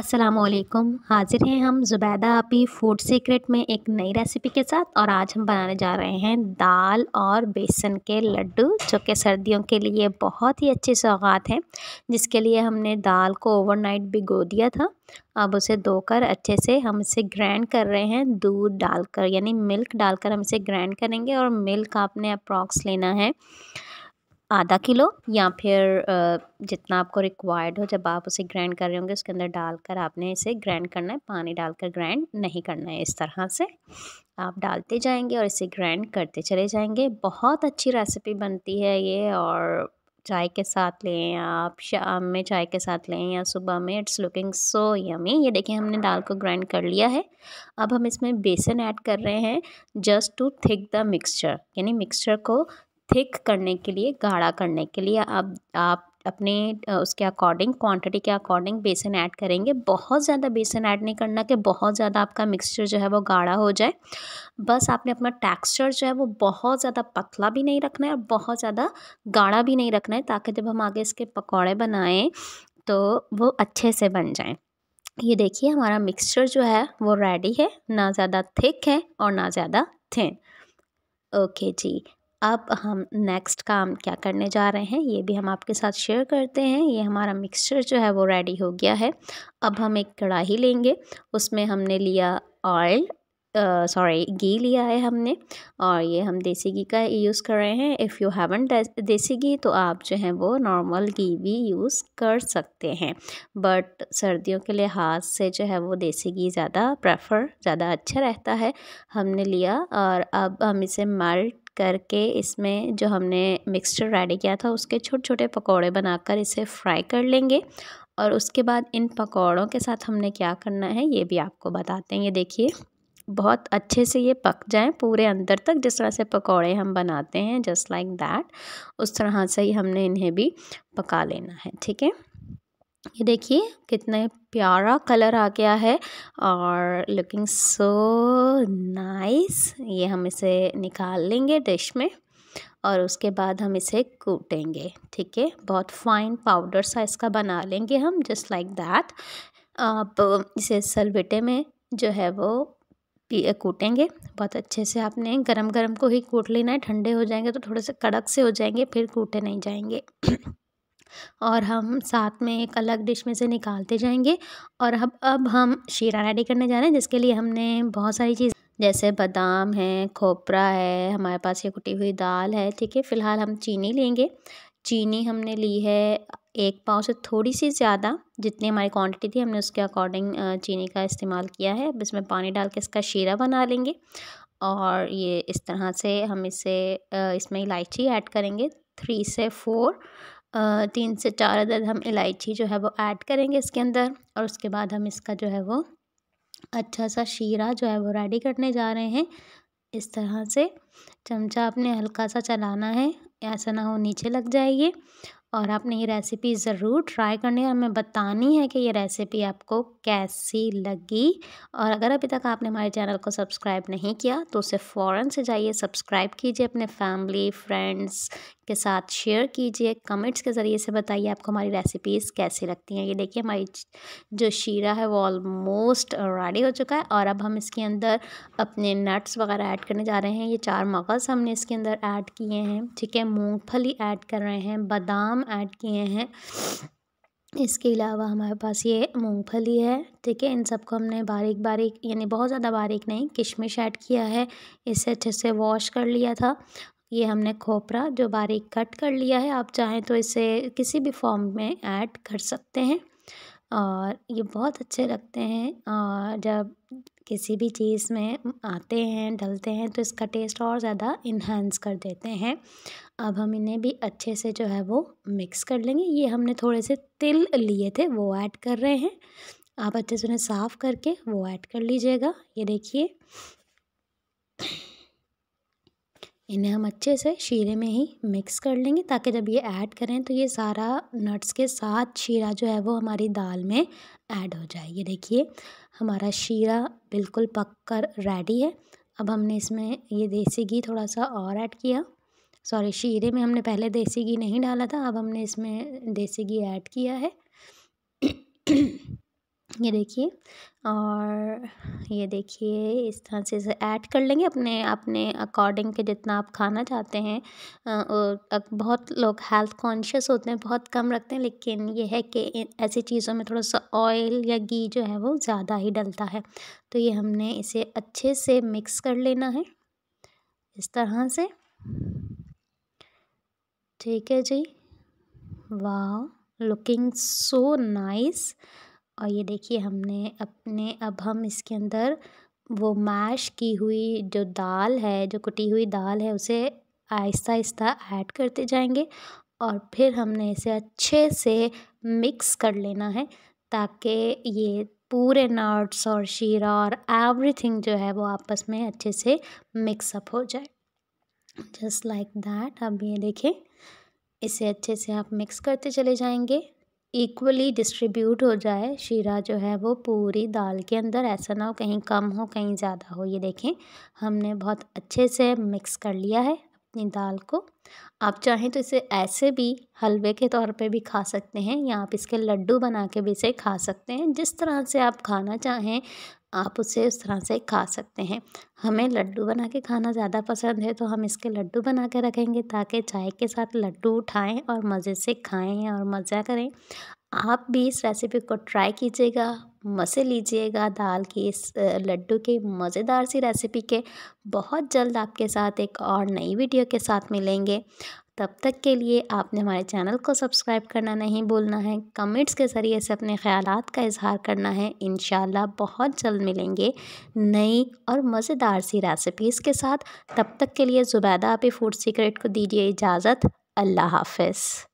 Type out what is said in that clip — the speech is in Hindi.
असलकम हाज़िर हैं हम ज़ुबैदा आपी फूड सीक्रेट में एक नई रेसिपी के साथ और आज हम बनाने जा रहे हैं दाल और बेसन के लड्डू जो कि सर्दियों के लिए बहुत ही अच्छी सौगात है जिसके लिए हमने दाल को ओवरनाइट भिगो दिया था अब उसे धोकर अच्छे से हम इसे ग्रैंड कर रहे हैं दूध डालकर यानी मिल्क डालकर हम इसे ग्रैंड करेंगे और मिल्क आपने अप्रॉक्स लेना है आधा किलो या फिर जितना आपको रिक्वायर्ड हो जब आप उसे ग्राइंड कर रहे होंगे उसके अंदर डालकर आपने इसे ग्राइंड करना है पानी डालकर ग्राइंड नहीं करना है इस तरह से आप डालते जाएंगे और इसे ग्राइंड करते चले जाएंगे बहुत अच्छी रेसिपी बनती है ये और चाय के साथ लें आप शाम में चाय के साथ लें या सुबह में इट्स लुकिंग सो यमी ये देखिए हमने दाल को ग्राइंड कर लिया है अब हम इसमें बेसन ऐड कर रहे हैं just to thick the mixture यानी मिक्सचर को थिक करने के लिए गाढ़ा करने के लिए अब आप अपने उसके अकॉर्डिंग क्वांटिटी के अकॉर्डिंग बेसन ऐड करेंगे बहुत ज़्यादा बेसन ऐड नहीं करना कि बहुत ज़्यादा आपका मिक्सचर जो है वो गाढ़ा हो जाए बस आपने अपना टेक्सचर जो है वो बहुत ज़्यादा पतला भी नहीं रखना है और बहुत ज़्यादा गाढ़ा भी नहीं रखना है ताकि जब हम आगे इसके पकौड़े बनाएँ तो वो अच्छे से बन जाएँ ये देखिए हमारा मिक्सचर जो है वो रेडी है ना ज़्यादा थिक है और ना ज़्यादा थिन ओके जी अब हम नेक्स्ट काम क्या करने जा रहे हैं ये भी हम आपके साथ शेयर करते हैं ये हमारा मिक्सचर जो है वो रेडी हो गया है अब हम एक कढ़ाई लेंगे उसमें हमने लिया ऑयल सॉरी घी लिया है हमने और ये हम देसी घी का यूज़ कर रहे हैं इफ़ यू हैवन देसी घी तो आप जो है वो नॉर्मल घी भी यूज़ कर सकते हैं बट सर्दियों के लिहाज से जो है वो देसी घी ज़्यादा प्रेफर ज़्यादा अच्छा रहता है हमने लिया और अब हम इसे मेल्ट करके इसमें जो हमने मिक्सचर रेडी किया था उसके छोटे छोटे पकौड़े बनाकर इसे फ्राई कर लेंगे और उसके बाद इन पकौड़ों के साथ हमने क्या करना है ये भी आपको बताते हैं ये देखिए बहुत अच्छे से ये पक जाएं पूरे अंदर तक जिस तरह से पकौड़े हम बनाते हैं जस्ट लाइक दैट उस तरह से ही हमने इन्हें भी पका लेना है ठीक है ये देखिए कितने प्यारा कलर आ गया है और लुकिंग सो नाइस ये हम इसे निकाल लेंगे डिश में और उसके बाद हम इसे कूटेंगे ठीक है बहुत फाइन पाउडर सा इसका बना लेंगे हम जस्ट लाइक दैट आप इसे सलबेटे में जो है वो कूटेंगे बहुत अच्छे से आपने गरम गरम को ही कूट लेना है ठंडे हो जाएंगे तो थोड़े से कड़क से हो जाएंगे फिर कूटे नहीं जाएंगे और हम साथ में एक अलग डिश में से निकालते जाएंगे और अब अब हम शीरा रेडी करने जा रहे हैं जिसके लिए हमने बहुत सारी चीज़ जैसे बादाम है खोपरा है हमारे पास ये कुटी हुई दाल है ठीक है फ़िलहाल हम चीनी लेंगे चीनी हमने ली है एक पाव से थोड़ी सी ज़्यादा जितनी हमारी क्वांटिटी थी हमने उसके अकॉर्डिंग चीनी का इस्तेमाल किया है अब इसमें पानी डाल के इसका शीरा बना लेंगे और ये इस तरह से हम इसे इसमें इलायची ऐड करेंगे थ्री से फोर तीन से चार अदद हम इलायची जो है वो ऐड करेंगे इसके अंदर और उसके बाद हम इसका जो है वो अच्छा सा शीरा जो है वो रेडी करने जा रहे हैं इस तरह से चमचा आपने हल्का सा चलाना है ऐसा ना हो नीचे लग जाइए और आपने ये रेसिपी ज़रूर ट्राई करनी है हमें बतानी है कि ये रेसिपी आपको कैसी लगी और अगर अभी तक आपने हमारे चैनल को सब्सक्राइब नहीं किया तो उसे फ़ौर से जाइए सब्सक्राइब कीजिए अपने फैमिली फ्रेंड्स के साथ शेयर कीजिए कमेंट्स के ज़रिए से बताइए आपको हमारी रेसिपीज़ कैसी लगती हैं ये देखिए हमारी जो शीरा है वो ऑलमोस्ट रेडी हो चुका है और अब हम इसके अंदर अपने नट्स वगैरह ऐड करने जा रहे हैं ये चार मगज़ हमने इसके अंदर ऐड किए हैं ठीक है मूँगफली ऐड कर रहे हैं बादाम ऐड किए हैं इसके अलावा हमारे पास ये मूंगफली है ठीक है इन सबको हमने बारीक बारीक यानी बहुत ज़्यादा बारीक नहीं किशमिश ऐड किया है इसे अच्छे से वॉश कर लिया था ये हमने खोपरा जो बारीक कट कर लिया है आप चाहें तो इसे किसी भी फॉर्म में ऐड कर सकते हैं और ये बहुत अच्छे लगते हैं और जब किसी भी चीज़ में आते हैं डलते हैं तो इसका टेस्ट और ज़्यादा इन्हेंस कर देते हैं अब हम इन्हें भी अच्छे से जो है वो मिक्स कर लेंगे ये हमने थोड़े से तिल लिए थे वो ऐड कर रहे हैं आप अच्छे से उन्हें साफ़ करके वो ऐड कर लीजिएगा ये देखिए इन्हें हम अच्छे से शीरे में ही मिक्स कर लेंगे ताकि जब ये ऐड करें तो ये सारा नट्स के साथ शीरा जो है वो हमारी दाल में ऐड हो जाए ये देखिए हमारा शीरा बिल्कुल पक कर रेडी है अब हमने इसमें ये देसी घी थोड़ा सा और ऐड किया सॉरी शीरे में हमने पहले देसी घी नहीं डाला था अब हमने इसमें देसी घी ऐड किया है ये देखिए और ये देखिए इस तरह से इसे ऐड कर लेंगे अपने अपने अकॉर्डिंग के जितना आप खाना चाहते हैं और बहुत लोग हेल्थ कॉन्शियस होते हैं बहुत कम रखते हैं लेकिन ये है कि ऐसी चीज़ों में थोड़ा सा ऑयल या घी जो है वो ज़्यादा ही डलता है तो ये हमने इसे अच्छे से मिक्स कर लेना है इस तरह से ठीक है जी वाह लुकिंग सो नाइस और ये देखिए हमने अपने अब हम इसके अंदर वो मैश की हुई जो दाल है जो कुटी हुई दाल है उसे आहिस्ता आहिस्ता ऐड करते जाएंगे और फिर हमने इसे अच्छे से मिक्स कर लेना है ताकि ये पूरे नट्स और शीरा और एवरीथिंग जो है वो आपस में अच्छे से मिक्सअप हो जाए जस्ट लाइक दैट अब ये देखें इसे अच्छे से आप मिक्स करते चले जाएंगे इक्वली डिस्ट्रीब्यूट हो जाए शीरा जो है वो पूरी दाल के अंदर ऐसा ना हो कहीं कम हो कहीं ज़्यादा हो ये देखें हमने बहुत अच्छे से मिक्स कर लिया है अपनी दाल को आप चाहें तो इसे ऐसे भी हलवे के तौर पे भी खा सकते हैं या आप इसके लड्डू बना के भी इसे खा सकते हैं जिस तरह से आप खाना चाहें आप उसे उस तरह से खा सकते हैं हमें लड्डू बना के खाना ज़्यादा पसंद है तो हम इसके लड्डू बना के रखेंगे ताकि चाय के साथ लड्डू उठाएँ और मज़े से खाएँ और मज़ा करें आप भी इस रेसिपी को ट्राई कीजिएगा मज़े लीजिएगा दाल की इस लड्डू की मज़ेदार सी रेसिपी के बहुत जल्द आपके साथ एक और नई वीडियो के साथ मिलेंगे तब तक के लिए आपने हमारे चैनल को सब्सक्राइब करना नहीं भूलना है कमेंट्स के ज़रिए से अपने ख्याल का इजहार करना है इन बहुत जल्द मिलेंगे नई और मज़ेदार सी रेसिपीज़ के साथ तब तक के लिए ज़ुबैदा आप फूड सीक्रेट को दीजिए इजाज़त अल्लाह हाफिज़